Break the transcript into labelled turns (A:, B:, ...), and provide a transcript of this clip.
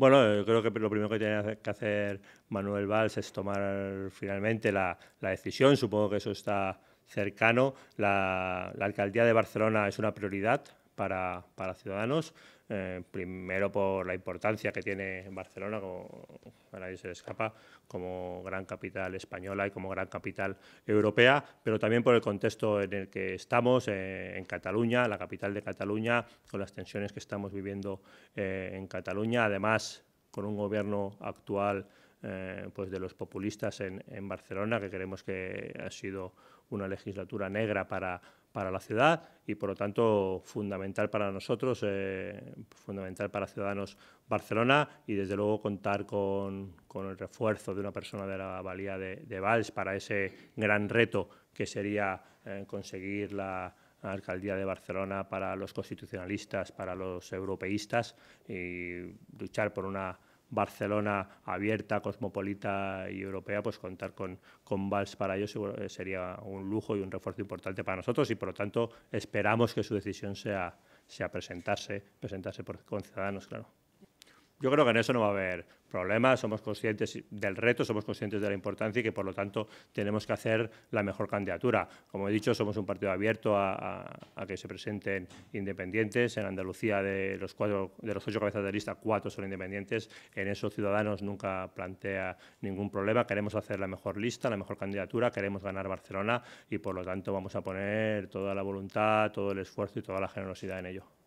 A: Bueno, yo creo que lo primero que tiene que hacer Manuel Valls es tomar finalmente la, decisión. Supongo que eso está cercano. la, alcaldía de Barcelona es una prioridad para, Ciudadanos, eh, primero por la importancia que tiene Barcelona, como escapa, como gran capital española y como gran capital europea, pero también por el contexto en el que estamos, eh, en Cataluña, la capital de Cataluña, con las tensiones que estamos viviendo eh, en Cataluña, además con un gobierno actual pues de los populistas en, en, Barcelona, que creemos que ha sido una legislatura negra para para la ciudad y por lo tanto fundamental para nosotros, eh, fundamental para Ciudadanos Barcelona y desde luego contar con, el refuerzo de una persona de la valía de, Valls para ese gran reto que sería eh, conseguir la alcaldía de Barcelona para los constitucionalistas, para los europeístas y luchar por una Barcelona abierta, cosmopolita y europea, pues contar con, con Valls para ellos eh, sería un lujo y un refuerzo importante para nosotros y por lo tanto esperamos que su decisión sea, sea presentarse, presentarse por, con Ciudadanos, claro yo creo que en eso no va a haber problemas, somos conscientes del reto, somos conscientes de la importancia y que por lo tanto tenemos que hacer la mejor candidatura. Como he dicho, somos un partido abierto a, que se presenten independientes. En Andalucía de los cuatro, de los ocho cabezas de lista, cuatro son independientes. En eso Ciudadanos nunca plantea ningún problema. Queremos hacer la mejor lista, la mejor candidatura, queremos ganar Barcelona y por lo tanto vamos a poner toda la voluntad, todo el esfuerzo y toda la generosidad en ello.